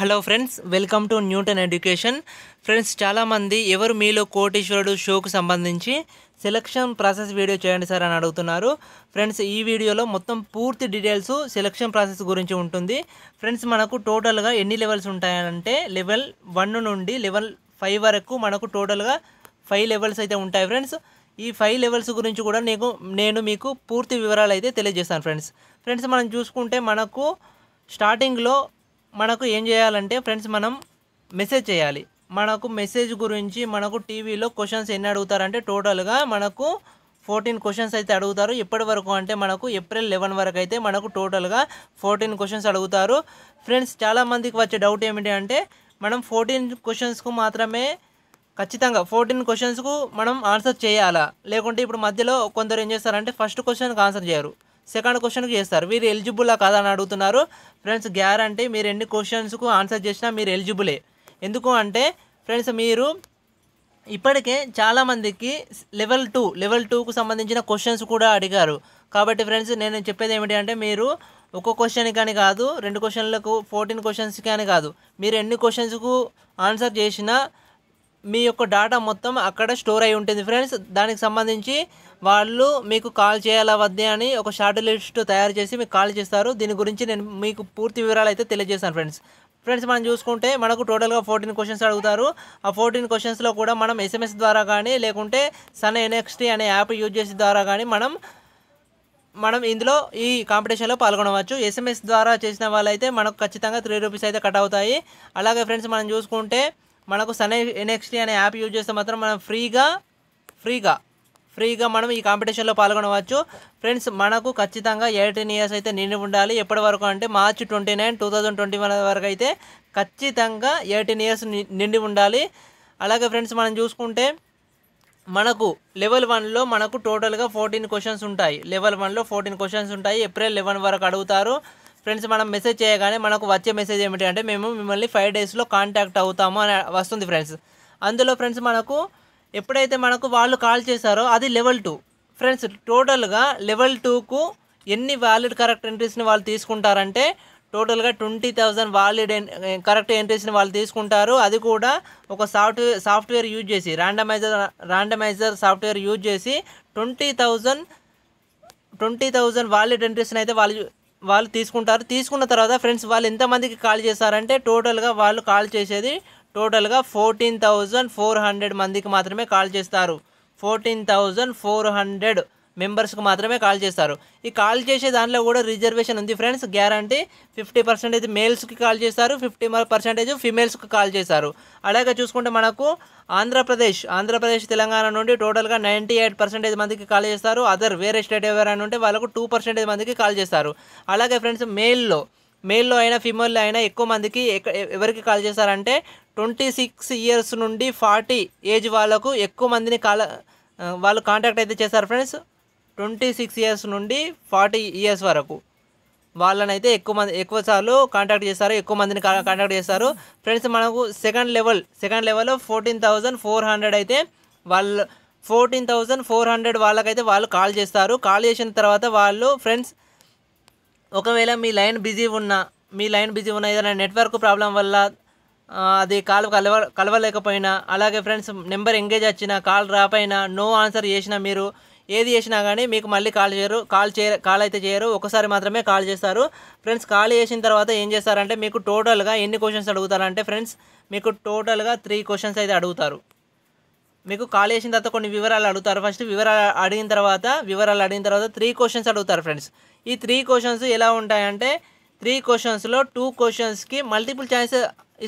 hello friends welcome to Newton Education friends చాలామంది ఎవరు మీలో కోటీశ్వరుడు షోకు సంబంధించి సెలక్షన్ ప్రాసెస్ వీడియో చేయండి సార్ అని అడుగుతున్నారు ఫ్రెండ్స్ ఈ వీడియోలో మొత్తం పూర్తి డీటెయిల్స్ సెలక్షన్ ప్రాసెస్ గురించి ఉంటుంది ఫ్రెండ్స్ మనకు టోటల్గా ఎన్ని లెవెల్స్ ఉంటాయంటే లెవెల్ వన్ నుండి లెవెల్ ఫైవ్ వరకు మనకు టోటల్గా ఫైవ్ లెవెల్స్ అయితే ఉంటాయి ఫ్రెండ్స్ ఈ ఫైవ్ లెవెల్స్ గురించి కూడా నీకు నేను మీకు పూర్తి వివరాలు అయితే తెలియజేస్తాను ఫ్రెండ్స్ ఫ్రెండ్స్ మనం చూసుకుంటే మనకు స్టార్టింగ్లో మనకు ఏం చేయాలంటే ఫ్రెండ్స్ మనం మెసేజ్ చేయాలి మనకు మెసేజ్ గురించి మనకు టీవీలో క్వశ్చన్స్ ఎన్ని అడుగుతారంటే టోటల్గా మనకు ఫోర్టీన్ క్వశ్చన్స్ అయితే అడుగుతారు ఎప్పటి వరకు అంటే మనకు ఏప్రిల్ లెవెన్ వరకు అయితే మనకు టోటల్గా ఫోర్టీన్ క్వశ్చన్స్ అడుగుతారు ఫ్రెండ్స్ చాలామందికి వచ్చే డౌట్ ఏమిటి అంటే మనం ఫోర్టీన్ క్వశ్చన్స్కు మాత్రమే ఖచ్చితంగా ఫోర్టీన్ క్వశ్చన్స్కు మనం ఆన్సర్ చేయాలా లేకుంటే ఇప్పుడు మధ్యలో కొందరు ఏం చేస్తారంటే ఫస్ట్ క్వశ్చన్కి ఆన్సర్ చేయరు సెకండ్ క్వశ్చన్కి చేస్తారు మీరు ఎలిజిబులా కాదని అని అడుగుతున్నారు ఫ్రెండ్స్ గ్యారంటీ మీరు ఎన్ని క్వశ్చన్స్కు ఆన్సర్ చేసినా మీరు ఎలిజిబులే ఎందుకు అంటే ఫ్రెండ్స్ మీరు ఇప్పటికే చాలామందికి లెవెల్ టూ లెవెల్ టూకు సంబంధించిన క్వశ్చన్స్ కూడా అడిగారు కాబట్టి ఫ్రెండ్స్ నేను చెప్పేది ఏమిటి అంటే మీరు ఒక క్వశ్చన్ కానీ కాదు రెండు క్వశ్చన్లకు ఫోర్టీన్ క్వశ్చన్స్ కానీ కాదు మీరు ఎన్ని క్వశ్చన్స్కు ఆన్సర్ చేసినా మీ యొక్క డేటా మొత్తం అక్కడ స్టోర్ అయి ఉంటుంది ఫ్రెండ్స్ దానికి సంబంధించి వాళ్ళు మీకు కాల్ చేయాలా వద్దే అని ఒక షార్ట్ లిస్ట్ తయారు చేసి మీకు కాల్ చేస్తారు దీని గురించి నేను మీకు పూర్తి వివరాలు అయితే తెలియజేస్తాను ఫ్రెండ్స్ ఫ్రెండ్స్ మనం చూసుకుంటే మనకు టోటల్గా ఫోర్టీన్ క్వశ్చన్స్ అడుగుతారు ఆ ఫోర్టీన్ క్వశ్చన్స్లో కూడా మనం ఎస్ఎంఎస్ ద్వారా కానీ లేకుంటే సన్ ఎన్ఎక్స్టీ అనే యాప్ యూజ్ చేసే ద్వారా కానీ మనం మనం ఇందులో ఈ కాంపిటీషన్లో పాల్గొనవచ్చు ఎస్ఎంఎస్ ద్వారా చేసిన వాళ్ళైతే మనకు ఖచ్చితంగా త్రీ రూపీస్ అయితే కట్ అవుతాయి అలాగే ఫ్రెండ్స్ మనం చూసుకుంటే మనకు సన్ ఎన్ఎక్స్టీ అనే యాప్ యూజ్ చేస్తే మాత్రం మనం ఫ్రీగా ఫ్రీగా ఫ్రీగా మనం ఈ కాంపిటీషన్లో పాల్గొనవచ్చు ఫ్రెండ్స్ మనకు ఖచ్చితంగా ఎయిటీన్ ఇయర్స్ అయితే నిండి ఉండాలి ఎప్పటి వరకు అంటే March twenty nine two thousand twenty one వరకు అయితే ఖచ్చితంగా ఎయిటీన్ ఇయర్స్ నిండి ఉండాలి అలాగే ఫ్రెండ్స్ మనం చూసుకుంటే మనకు లెవెల్ వన్లో మనకు టోటల్గా ఫోర్టీన్ క్వశ్చన్స్ ఉంటాయి లెవెల్ వన్లో ఫోర్టీన్ క్వశ్చన్స్ ఉంటాయి ఏప్రిల్ లెవెన్ వరకు అడుగుతారు ఫ్రెండ్స్ మనం మెసేజ్ చేయగానే మనకు వచ్చే మెసేజ్ ఏమిటి అంటే మేము మిమ్మల్ని ఫైవ్ డేస్లో కాంటాక్ట్ అవుతాము అని వస్తుంది ఫ్రెండ్స్ అందులో ఫ్రెండ్స్ మనకు ఎప్పుడైతే మనకు వాళ్ళు కాల్ చేశారో అది లెవెల్ టూ ఫ్రెండ్స్ టోటల్గా లెవెల్ టూకు ఎన్ని వ్యాలిడ్ కరెక్ట్ ఎంట్రీస్ని వాళ్ళు తీసుకుంటారంటే టోటల్గా ట్వంటీ థౌజండ్ వాలిడ్ కరెక్ట్ ఎంట్రీస్ని వాళ్ళు తీసుకుంటారు అది కూడా ఒక సాఫ్ట్వేర్ సాఫ్ట్వేర్ యూజ్ చేసి ర్యాండమైజర్ ర్యాండమైజర్ సాఫ్ట్వేర్ యూజ్ చేసి twenty thousand twenty thousand valid ఎంట్రీస్ని అయితే వాళ్ళు వాళ్ళు తీసుకుంటారు తీసుకున్న తర్వాత ఫ్రెండ్స్ వాళ్ళు ఎంతమందికి కాల్ చేశారంటే టోటల్గా వాళ్ళు కాల్ చేసేది టోటల్గా ఫోర్టీన్ థౌజండ్ ఫోర్ హండ్రెడ్ మందికి మాత్రమే కాల్ చేస్తారు ఫోర్టీన్ థౌజండ్ ఫోర్ హండ్రెడ్ మెంబర్స్కి మాత్రమే కాల్ చేస్తారు ఈ కాల్ చేసే దాంట్లో కూడా రిజర్వేషన్ ఉంది ఫ్రెండ్స్ గ్యారంటీ ఫిఫ్టీ పర్సెంటేజ్ మేల్స్కి కాల్ చేస్తారు ఫిఫ్టీ పర్సెంటేజ్ ఫిమేల్స్కి కాల్ చేస్తారు అలాగే చూసుకుంటే మనకు ఆంధ్రప్రదేశ్ ఆంధ్రప్రదేశ్ తెలంగాణ నుండి టోటల్గా నైంటీ ఎయిట్ పర్సెంటేజ్ మందికి కాల్ చేస్తారు అదర్ వేరే స్టేట్ ఎవరైనా ఉంటే వాళ్ళకు టూ పర్సెంటేజ్ మందికి కాల్ చేస్తారు అలాగే ఫ్రెండ్స్ మేల్లో మేల్లో అయినా ఫిమేల్లో అయినా ఎక్కువ మందికి ఎవరికి కాల్ చేస్తారంటే ట్వంటీ సిక్స్ ఇయర్స్ నుండి ఫార్టీ ఏజ్ వాళ్ళకు ఎక్కువ మందిని కాల్ వాళ్ళు కాంటాక్ట్ అయితే చేస్తారు ఫ్రెండ్స్ ట్వంటీ సిక్స్ ఇయర్స్ నుండి ఫార్టీ ఇయర్స్ వరకు వాళ్ళనైతే ఎక్కువ మంది ఎక్కువ సార్లు కాంటాక్ట్ చేస్తారు ఎక్కువ మందిని కాంటాక్ట్ చేస్తారు ఫ్రెండ్స్ మనకు సెకండ్ లెవెల్ సెకండ్ లెవెల్లో ఫోర్టీన్ థౌజండ్ ఫోర్ హండ్రెడ్ అయితే వాళ్ళు ఫోర్టీన్ థౌజండ్ ఫోర్ హండ్రెడ్ వాళ్ళకైతే వాళ్ళు కాల్ చేస్తారు కాల్ చేసిన తర్వాత వాళ్ళు ఫ్రెండ్స్ ఒకవేళ మీ లైన్ బిజీ ఉన్న మీ లైన్ బిజీ ఉన్న ఏదైనా నెట్వర్క్ ప్రాబ్లం వల్ల అది కాల్ కలవ కలవలేకపోయినా అలాగే ఫ్రెండ్స్ నెంబర్ ఎంగేజ్ వచ్చినా కాల్ రాపోయినా నో ఆన్సర్ చేసినా మీరు ఏది చేసినా కానీ మీకు మళ్ళీ కాల్ చేయరు కాల్ చేయ కాల్ అయితే చేయరు ఒకసారి మాత్రమే కాల్ చేస్తారు ఫ్రెండ్స్ కాల్ చేసిన తర్వాత ఏం చేస్తారంటే మీకు టోటల్గా ఎన్ని క్వశ్చన్స్ అడుగుతారంటే ఫ్రెండ్స్ మీకు టోటల్గా త్రీ క్వశ్చన్స్ అయితే అడుగుతారు మీకు కాల్ చేసిన తర్వాత కొన్ని వివరాలు అడుగుతారు ఫస్ట్ వివరాలు అడిగిన తర్వాత వివరాలు అడిగిన తర్వాత త్రీ క్వశ్చన్స్ అడుగుతారు ఫ్రెండ్స్ ఈ త్రీ క్వశ్చన్స్ ఎలా ఉంటాయంటే త్రీ క్వశ్చన్స్లో టూ క్వశ్చన్స్కి మల్టిపుల్ ఛాయిస్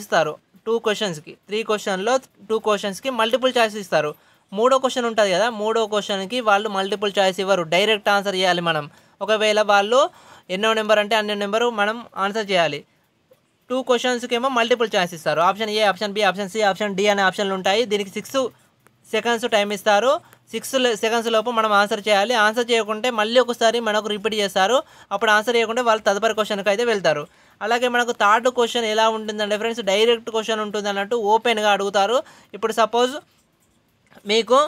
ఇస్తారు టూ క్వశ్చన్స్కి త్రీ క్వశ్చన్లో టూ క్వశ్చన్స్కి మల్టిపుల్ ఛాయిస్ ఇస్తారు మూడో క్వశ్చన్ ఉంటుంది కదా మూడో క్వశ్చన్కి వాళ్ళు మల్టిపుల్ చాయిస్ ఇవ్వరు డైరెక్ట్ ఆన్సర్ చేయాలి మనం ఒకవేళ వాళ్ళు ఎన్నో నెంబర్ అంటే అన్నో నెంబరు మనం ఆన్సర్ చేయాలి టూ క్వశ్చన్స్కి ఏమో మల్టిపుల్ ఛాయిస్ ఇస్తారు option A option B option C option D అనే ఆప్షన్లు ఉంటాయి దీనికి సిక్స్ సెకండ్స్ టైం ఇస్తారు సిక్స్ సెకండ్స్ లోపు మనం ఆన్సర్ చేయాలి ఆన్సర్ చేయకుంటే మళ్ళీ ఒకసారి మనకు రిపీట్ చేస్తారు అప్పుడు ఆన్సర్ చేయకుంటే వాళ్ళు తదుపరి క్వశ్చన్కి అయితే వెళ్తారు అలాగే మనకు థర్డ్ క్వశ్చన్ ఎలా ఉంటుందంటే ఫ్రెండ్స్ డైరెక్ట్ క్వశ్చన్ ఉంటుంది అన్నట్టు ఓపెన్గా అడుగుతారు ఇప్పుడు సపోజ్ మీకు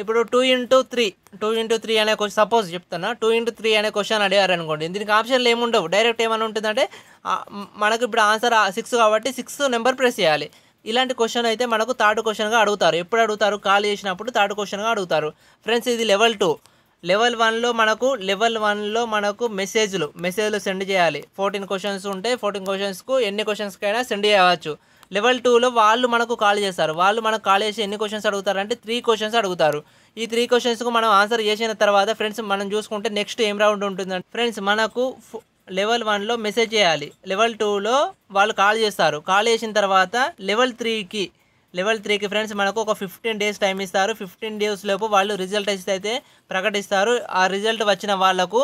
ఇప్పుడు two into three two into three అనే క్వశ్చన్ సపోజ్ చెప్తున్నా టూ ఇంటూ త్రీ అనే క్వశ్చన్ అడిగారు అనుకోండి దీనికి ఆప్షన్లు ఏముండవు డైరెక్ట్ ఏమైనా ఉంటుందంటే మనకు ఇప్పుడు ఆన్సర్ సిక్స్ కాబట్టి సిక్స్ నెంబర్ ప్రెస్ చేయాలి ఇలాంటి క్వశ్చన్ అయితే మనకు థర్డ్ క్వశ్చన్గా అడుగుతారు ఎప్పుడు అడుగుతారు కాల్ చేసినప్పుడు థర్డ్ క్వశ్చన్గా అడుగుతారు ఫ్రెండ్స్ ఇది లెవెల్ టూ లెవెల్ వన్లో మనకు లెవెల్ వన్లో మనకు మెసేజ్లు మెసేజ్లు సెండ్ చేయాలి ఫోర్టీన్ క్వశ్చన్స్ ఉంటే ఫోర్టీన్ క్వశ్చన్స్కు ఎన్ని క్వశ్చన్స్కైనా సెండ్ చేయవచ్చు లెవెల్ టూలో వాళ్ళు మనకు కాల్ చేస్తారు వాళ్ళు మనకు కాల్ చేసి ఎన్ని క్వశ్చన్స్ అడుగుతారంటే త్రీ క్వశ్చన్స్ అడుగుతారు ఈ త్రీ క్వశ్చన్స్కు మనం ఆన్సర్ చేసిన తర్వాత ఫ్రెండ్స్ మనం చూసుకుంటే నెక్స్ట్ ఏం రౌండ్ ఉంటుందంటే ఫ్రెండ్స్ మనకు లెవెల్ వన్లో మెసేజ్ చేయాలి లెవెల్ టూలో వాళ్ళు కాల్ చేస్తారు కాల్ చేసిన తర్వాత లెవెల్ త్రీకి లెవెల్ త్రీకి ఫ్రెండ్స్ మనకు ఒక ఫిఫ్టీన్ డేస్ టైం ఇస్తారు ఫిఫ్టీన్ డేస్ లోపు వాళ్ళు రిజల్ట్ అయితే ప్రకటిస్తారు ఆ రిజల్ట్ వచ్చిన వాళ్ళకు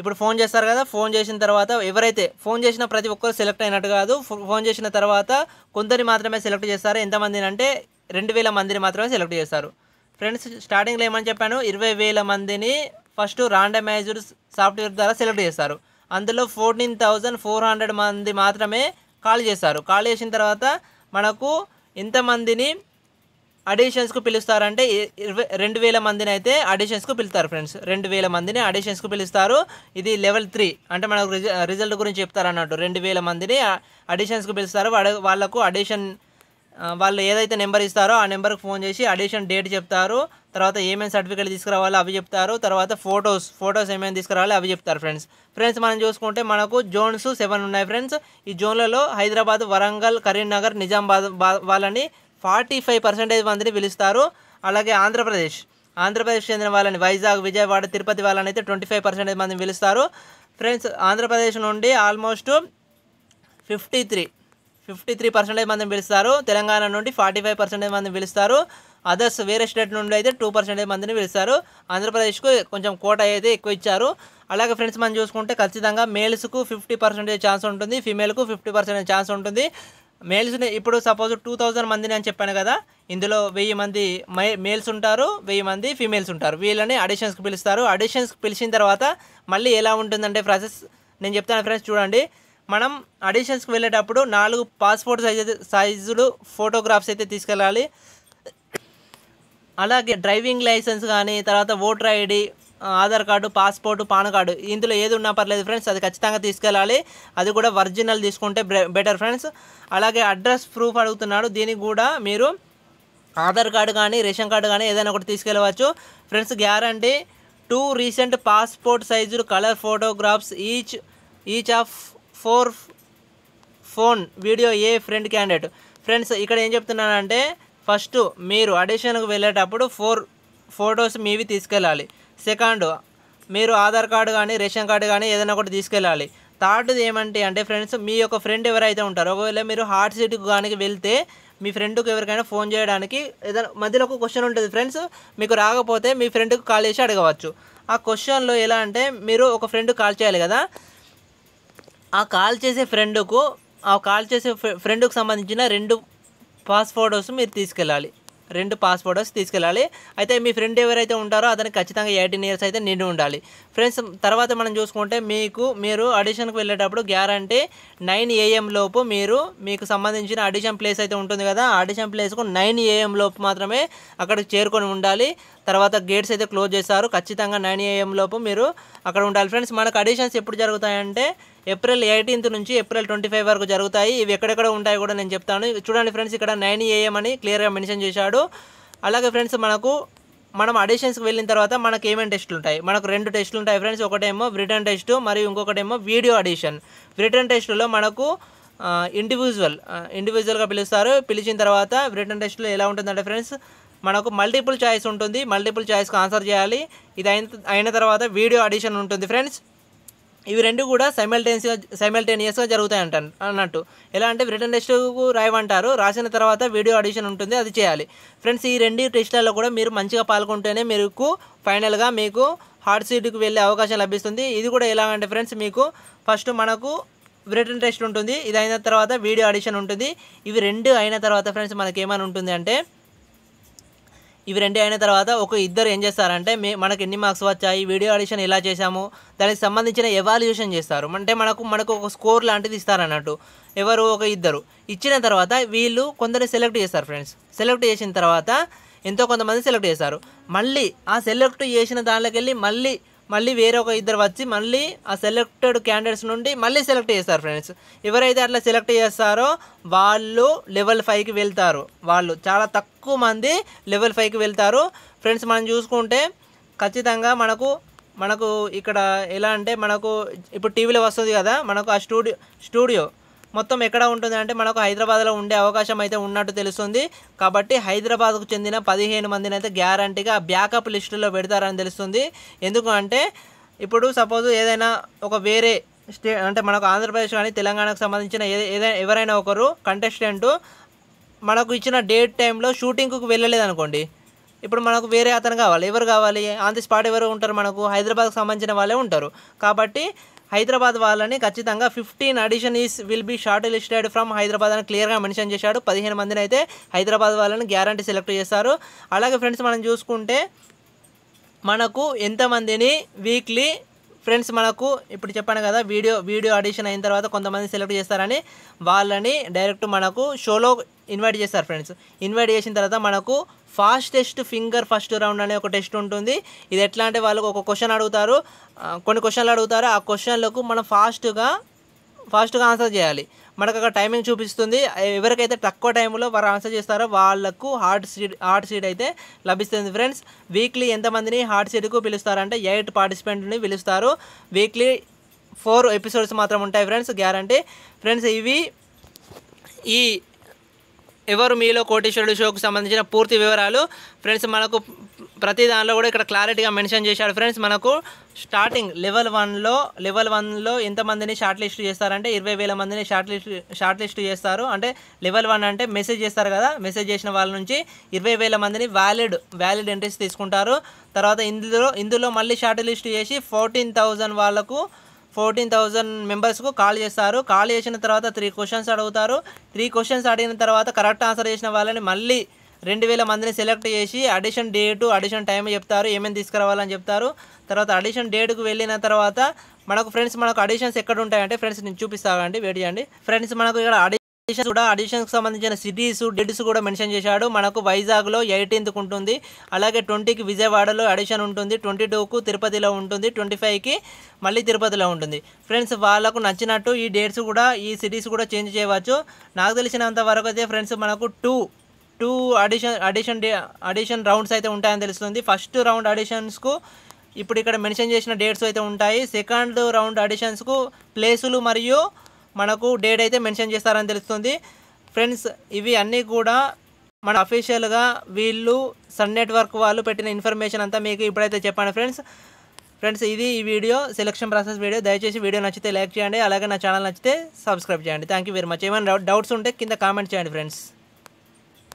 ఇప్పుడు ఫోన్ చేస్తారు కదా ఫోన్ చేసిన తర్వాత ఎవరైతే ఫోన్ చేసిన ప్రతి ఒక్కరు సెలెక్ట్ అయినట్టు కాదు ఫోన్ చేసిన తర్వాత కొందరిని మాత్రమే సెలెక్ట్ చేస్తారు ఎంతమందిని అంటే రెండు వేల మందిని మాత్రమే సెలెక్ట్ చేస్తారు ఫ్రెండ్స్ స్టార్టింగ్లో ఏమని చెప్పాను ఇరవై వేల మందిని ఫస్ట్ రాండమైజ్డ్ సాఫ్ట్వేర్ ద్వారా సెలెక్ట్ చేస్తారు అందులో ఫోర్టీన్ థౌజండ్ ఫోర్ హండ్రెడ్ మంది మాత్రమే కాల్ చేస్తారు కాల్ చేసిన తర్వాత మనకు ఇంతమందిని అడిషన్స్కు పిలుస్తారంటే ఇరవై రెండు వేల మందిని అయితే అడిషన్స్కు పిలుస్తారు ఫ్రెండ్స్ రెండు వేల మందిని అడిషన్స్కు పిలుస్తారు ఇది లెవెల్ త్రీ అంటే మనకు రిజల్ట్ గురించి చెప్తారు అన్నట్టు రెండు వేల మందిని అడిషన్స్కు పిలుస్తారు వాళ్ళకు అడిషన్ వాళ్ళు ఏదైతే నెంబర్ ఇస్తారో ఆ నెంబర్కి ఫోన్ చేసి అడిషన్ డేట్ చెప్తారు తర్వాత ఏమేమి సర్టిఫికేట్ తీసుకురావాలో అవి చెప్తారు తర్వాత ఫొటోస్ ఫొటోస్ ఏమేమి తీసుకురావాలో అవి చెప్తారు ఫ్రెండ్స్ ఫ్రెండ్స్ మనం చూసుకుంటే మనకు జోన్స్ సెవెన్ ఉన్నాయి ఫ్రెండ్స్ ఈ జోన్లలో హైదరాబాద్ వరంగల్ కరీంనగర్ నిజామాబాద్ వాళ్ళని ఫార్టీ ఫైవ్ పర్సెంటేజ్ మందిని పిలుస్తారు అలాగే ఆంధ్రప్రదేశ్ ఆంధ్రప్రదేశ్ చెందిన వాళ్ళని వైజాగ్ విజయవాడ తిరుపతి వాళ్ళని అయితే ట్వంటీ ఫైవ్ మందిని పిలుస్తారు ఫ్రెండ్స్ ఆంధ్రప్రదేశ్ నుండి almost fifty three fifty three percentage మందిని పిలుస్తారు తెలంగాణ నుండి ఫార్టీ ఫైవ్ పర్సెంటేజ్ మందిని పిలుస్తారు అదర్స్ వేరే స్టేట్ నుండి అయితే టూ పర్సెంటేజ్ మందిని పిలుస్తారు ఆంధ్రప్రదేశ్కు కొంచెం కోట అయితే ఎక్కువ ఇచ్చారు అలాగే ఫ్రెండ్స్ మనం చూసుకుంటే ఖచ్చితంగా మేల్స్కు ఫిఫ్టీ పర్సెంటేజ్ ఛాన్స్ ఉంటుంది ఫీమేల్కు ఫిఫ్టీ పర్సెంటేజ్ ఛాన్స్ ఉంటుంది మేల్స్ని ఇప్పుడు సపోజ్ టూ థౌజండ్ మందిని అని చెప్పాను కదా ఇందులో వెయ్యి మంది మేల్స్ ఉంటారు వెయ్యి మంది ఫీమేల్స్ ఉంటారు వీళ్ళని అడిషన్స్కి పిలుస్తారు అడిషన్స్కి పిలిచిన తర్వాత మళ్ళీ ఎలా ఉంటుందంటే ప్రాసెస్ నేను చెప్తాను ఫ్రెండ్స్ చూడండి మనం అడిషన్స్కి వెళ్ళేటప్పుడు నాలుగు పాస్పోర్ట్ సైజు సైజులు ఫోటోగ్రాఫ్స్ అయితే తీసుకెళ్ళాలి అలాగే డ్రైవింగ్ లైసెన్స్ కానీ తర్వాత voter ID Aadhaar card passport PAN card ఇందులో ఏది ఉన్నా పర్లేదు ఫ్రెండ్స్ అది ఖచ్చితంగా తీసుకెళ్ళాలి అది కూడా ఒరిజినల్ తీసుకుంటే బెటర్ ఫ్రెండ్స్ అలాగే అడ్రస్ ప్రూఫ్ అడుగుతున్నాడు దీనికి కూడా మీరు ఆధార్ కార్డు కానీ రేషన్ కార్డు కానీ ఏదైనా ఒకటి తీసుకెళ్ళవచ్చు friends guarantee two recent passport size colour photographs each each of four phone video a friend candidate friends ఇక్కడ ఏం చెప్తున్నానంటే ఫస్ట్ మీరు అడిషన్కు వెళ్ళేటప్పుడు ఫోర్ ఫొటోస్ మీవి తీసుకెళ్ళాలి సెకండ్ మీరు ఆధార్ కార్డు కానీ రేషన్ కార్డు కానీ ఏదైనా ఒకటి తీసుకెళ్ళాలి థర్డ్ది ఏమంటే అంటే ఫ్రెండ్స్ మీ యొక్క ఫ్రెండ్ ఎవరైతే ఉంటారో ఒకవేళ మీరు హార్ట్ సీట్ కానీ వెళ్తే మీ ఫ్రెండ్కి ఎవరికైనా ఫోన్ చేయడానికి ఏదైనా మధ్యలో ఒక క్వశ్చన్ ఉంటుంది ఫ్రెండ్స్ మీకు రాకపోతే మీ ఫ్రెండ్కి కాల్ చేసి అడగవచ్చు ఆ క్వశ్చన్లో ఎలా అంటే మీరు ఒక ఫ్రెండ్ కాల్ చేయాలి కదా ఆ కాల్ చేసే ఫ్రెండ్కు ఆ కాల్ చేసే ఫ్రెండ్కు సంబంధించిన రెండు పాస్ ఫోటోస్ మీరు తీసుకెళ్ళాలి రెండు పాస్ ఫోటోస్ తీసుకెళ్ళాలి అయితే మీ ఫ్రెండ్ ఎవరైతే ఉంటారో అతనికి ఖచ్చితంగా ఎయిటీన్ ఇయర్స్ అయితే నిండి ఉండాలి ఫ్రెండ్స్ తర్వాత మనం చూసుకుంటే మీకు మీరు ఆడిషన్కి వెళ్ళేటప్పుడు గ్యారంటీ నైన్ ఏఎం లోపు మీరు మీకు సంబంధించిన ఆడిషన్ ప్లేస్ అయితే ఉంటుంది కదా ఆడిషన్ ప్లేస్కు నైన్ ఏఎం లోపు మాత్రమే అక్కడికి చేరుకొని ఉండాలి తర్వాత గేట్స్ అయితే క్లోజ్ చేస్తారు ఖచ్చితంగా నైన్ ఏఎం లోపు మీరు అక్కడ ఉండాలి ఫ్రెండ్స్ మనకు అడిషన్స్ ఎప్పుడు జరుగుతాయంటే ఏప్రిల్ ఎయిటీన్త్ నుంచి ఏప్రిల్ ట్వంటీ ఫైవ్ వరకు జరుగుతాయి ఇవి ఎక్కడెక్కడ ఉంటాయి కూడా నేను చెప్తాను చూడండి ఫ్రెండ్స్ ఇక్కడ నైన్ ఏఎం అని క్లియర్గా మెన్షన్ చేశాడు అలాగే ఫ్రెండ్స్ మనకు మనం అడిషన్స్కి వెళ్ళిన తర్వాత మనకు ఏమేమి టెస్టులు ఉంటాయి మనకు రెండు టెస్టులు ఉంటాయి ఫ్రెండ్స్ ఒకటేమో రిటర్న్ టెస్ట్ మరియు ఇంకొకటేమో వీడియో అడిషన్ రిటర్న్ టెస్టులో మనకు ఇండివిజువల్ ఇండివిజువల్గా పిలుస్తారు పిలిచిన తర్వాత రిటర్న్ టెస్ట్లో ఎలా ఉంటుందంటే ఫ్రెండ్స్ మనకు మల్టిపుల్ ఛాయిస్ ఉంటుంది మల్టిపుల్ ఛాయిస్కి ఆన్సర్ చేయాలి ఇది అయిన అయిన తర్వాత వీడియో అడిషన్ ఉంటుంది ఫ్రెండ్స్ ఇవి రెండు కూడా సైమల్టేనియస్గా సైమల్టేనియస్గా జరుగుతాయి అంట అన్నట్టు ఎలా అంటే రిటర్న్ టెస్ట్కు రాయమంటారు రాసిన తర్వాత వీడియో ఆడిషన్ ఉంటుంది అది చేయాలి ఫ్రెండ్స్ ఈ రెండు టెస్ట్లలో కూడా మీరు మంచిగా పాల్గొంటేనే మీకు ఫైనల్గా మీకు హార్డ్ సీట్కి వెళ్ళే అవకాశం లభిస్తుంది ఇది కూడా ఎలాగంటే ఫ్రెండ్స్ మీకు ఫస్ట్ మనకు రిటర్న్ టెస్ట్ ఉంటుంది ఇది అయిన తర్వాత వీడియో ఆడిషన్ ఉంటుంది ఇవి రెండు అయిన తర్వాత ఫ్రెండ్స్ మనకి ఏమైనా ఉంటుంది అంటే ఇవి రెండు అయిన తర్వాత ఒక ఇద్దరు ఏం చేస్తారంటే మే మనకు ఎన్ని మార్క్స్ వచ్చాయి వీడియో ఆడిషన్ ఎలా చేశాము దానికి సంబంధించిన ఎవాల్యుయేషన్ చేస్తారు అంటే మనకు మనకు ఒక స్కోర్ లాంటిది ఇస్తారన్నట్టు ఎవరు ఒక ఇద్దరు ఇచ్చిన తర్వాత వీళ్ళు కొందరు సెలెక్ట్ చేస్తారు ఫ్రెండ్స్ సెలెక్ట్ చేసిన తర్వాత ఎంతో కొంతమంది సెలెక్ట్ చేస్తారు మళ్ళీ ఆ సెలెక్ట్ చేసిన దానిలోకి వెళ్ళి మళ్ళీ మళ్ళీ వేరే ఒక ఇద్దరు వచ్చి మళ్ళీ ఆ సెలెక్టెడ్ క్యాండిడేట్స్ నుండి మళ్ళీ సెలెక్ట్ చేస్తారు ఫ్రెండ్స్ ఎవరైతే అట్లా సెలెక్ట్ చేస్తారో వాళ్ళు లెవెల్ ఫైవ్కి వెళ్తారు వాళ్ళు చాలా తక్కువ మంది లెవెల్ ఫైవ్కి వెళ్తారు ఫ్రెండ్స్ మనం చూసుకుంటే ఖచ్చితంగా మనకు మనకు ఇక్కడ ఎలా అంటే మనకు ఇప్పుడు టీవీలో వస్తుంది కదా మనకు ఆ స్టూడియో స్టూడియో మొత్తం ఎక్కడ ఉంటుంది అంటే మనకు హైదరాబాద్లో ఉండే అవకాశం అయితే ఉన్నట్టు తెలుస్తుంది కాబట్టి హైదరాబాద్కు చెందిన పదిహేను మందిని అయితే గ్యారంటీగా బ్యాకప్ లిస్టులో పెడతారని తెలుస్తుంది ఎందుకంటే ఇప్పుడు సపోజ్ ఏదైనా ఒక వేరే స్టే అంటే మనకు ఆంధ్రప్రదేశ్ కానీ తెలంగాణకు సంబంధించిన ఏదైనా ఎవరైనా ఒకరు కంటెస్టెంట్ మనకు ఇచ్చిన డేట్ టైంలో షూటింగ్కు వెళ్ళలేదు అనుకోండి ఇప్పుడు మనకు వేరే అతను కావాలి ఎవరు కావాలి ఆన్ ది స్పాట్ ఎవరు ఉంటారు మనకు హైదరాబాద్కు సంబంధించిన వాళ్ళే ఉంటారు కాబట్టి హైదరాబాద్ వాళ్ళని ఖచ్చితంగా fifteen audition is will be short listed from Hyderabad అని క్లియర్గా మెన్షన్ చేశాడు పదిహేను మందిని అయితే హైదరాబాద్ వాళ్ళని గ్యారంటీ సెలెక్ట్ చేశారు అలాగే ఫ్రెండ్స్ మనం చూసుకుంటే మనకు ఎంతమందిని వీక్లీ ఫ్రెండ్స్ మనకు ఇప్పుడు చెప్పాను కదా వీడియో వీడియో ఆడిషన్ అయిన తర్వాత కొంతమంది సెలెక్ట్ చేస్తారని వాళ్ళని డైరెక్ట్ మనకు షోలో ఇన్వైట్ చేస్తారు ఫ్రెండ్స్ ఇన్వైట్ చేసిన తర్వాత మనకు ఫాస్టెస్ట్ ఫింగర్ ఫస్ట్ రౌండ్ అనే ఒక టెస్ట్ ఉంటుంది ఇది ఎట్లా అంటే వాళ్ళకు ఒక క్వశ్చన్ అడుగుతారు కొన్ని క్వశ్చన్లు అడుగుతారు ఆ క్వశ్చన్లకు మనం ఫాస్ట్గా ఫాస్ట్గా ఆన్సర్ చేయాలి మనకు అక్కడ టైమింగ్ చూపిస్తుంది ఎవరికైతే తక్కువ టైంలో వారు ఆన్సర్ చేస్తారో వాళ్ళకు హార్ట్ సీట్ హార్ట్ సీట్ అయితే లభిస్తుంది ఫ్రెండ్స్ వీక్లీ ఎంతమందిని హార్ట్ సీట్కు పిలుస్తారంటే ఎయిట్ పార్టిసిపెంట్ని పిలుస్తారు వీక్లీ ఫోర్ ఎపిసోడ్స్ మాత్రం ఉంటాయి ఫ్రెండ్స్ గ్యారంటీ ఫ్రెండ్స్ ఇవి ఈ ఎవరు మీలో కోటేశ్వరుడు షోకు సంబంధించిన పూర్తి వివరాలు ఫ్రెండ్స్ మనకు ప్రతి దానిలో కూడా ఇక్కడ క్లారిటీగా మెన్షన్ చేశాడు ఫ్రెండ్స్ మనకు స్టార్టింగ్ లెవెల్ వన్లో లెవెల్ వన్లో ఎంతమందిని షార్ట్ లిస్ట్ చేస్తారంటే ఇరవై వేల మందిని షార్ట్ లిస్ట్ షార్ట్ లిస్ట్ చేస్తారు అంటే లెవెల్ వన్ అంటే మెసేజ్ చేస్తారు కదా మెసేజ్ చేసిన వాళ్ళ నుంచి ఇరవై వేల మందిని వ్యాలిడ్ వ్యాలిడ్ ఎంట్రీస్ తీసుకుంటారు తర్వాత ఇందులో ఇందులో మళ్ళీ షార్ట్ లిస్ట్ చేసి ఫోర్టీన్ థౌజండ్ వాళ్ళకు ఫోర్టీన్ థౌజండ్ మెంబర్స్కు కాల్ చేస్తారు కాల్ చేసిన తర్వాత త్రీ క్వశ్చన్స్ అడుగుతారు త్రీ క్వశ్చన్స్ అడిగిన తర్వాత కరెక్ట్ ఆన్సర్ చేసిన వాళ్ళని మళ్ళీ రెండు వేల మందిని సెలెక్ట్ చేసి అడిషన్ డేటు అడిషన్ టైం చెప్తారు ఏమేమి తీసుకురావాలని చెప్తారు తర్వాత అడిషన్ డేట్కు వెళ్ళిన తర్వాత మనకు ఫ్రెండ్స్ మనకు అడిషన్స్ ఎక్కడ ఉంటాయంటే ఫ్రెండ్స్ నేను అండి వెయిట్ చేయండి ఫ్రెండ్స్ మనకు ఇక్కడ అడిషన్స్ కూడా ఆడిషన్స్కి సంబంధించిన సిటీస్ డేట్స్ కూడా మెన్షన్ చేశాడు మనకు వైజాగ్లో ఎయిటీన్త్కి ఉంటుంది అలాగే ట్వంటీకి విజయవాడలో అడిషన్ ఉంటుంది ట్వంటీ టూకు తిరుపతిలో ఉంటుంది ట్వంటీ ఫైవ్కి మళ్ళీ తిరుపతిలో ఉంటుంది ఫ్రెండ్స్ వాళ్ళకు నచ్చినట్టు ఈ డేట్స్ కూడా ఈ సిటీస్ కూడా చేంజ్ చేయవచ్చు నాకు తెలిసినంత వరకు అయితే ఫ్రెండ్స్ మనకు two two audition audition audition rounds అయితే ఉంటాయని తెలుస్తుంది ఫస్ట్ రౌండ్ అడిషన్స్కు ఇప్పుడు ఇక్కడ మెన్షన్ చేసిన డేట్స్ అయితే ఉంటాయి సెకండ్ రౌండ్ అడిషన్స్కు ప్లేసులు మరియు మనకు డేట్ అయితే మెన్షన్ చేస్తారని తెలుస్తుంది ఫ్రెండ్స్ ఇవి అన్నీ కూడా మన అఫీషియల్గా వీళ్ళు సన్ నెట్వర్క్ వాళ్ళు పెట్టిన ఇన్ఫర్మేషన్ అంతా మీకు ఇప్పుడైతే చెప్పాను ఫ్రెండ్స్ ఫ్రెండ్స్ ఇది ఈ వీడియో సెలక్షన్ ప్రాసెస్ వీడియో దయచేసి వీడియో నచ్చితే లైక్ చేయండి అలాగే నా ఛానల్ నచ్చితే సబ్స్క్రైబ్ చేయండి థ్యాంక్ వెరీ మచ్ ఏమైనా డౌట్స్ ఉంటే కింద కామెంట్ చేయండి ఫ్రెండ్స్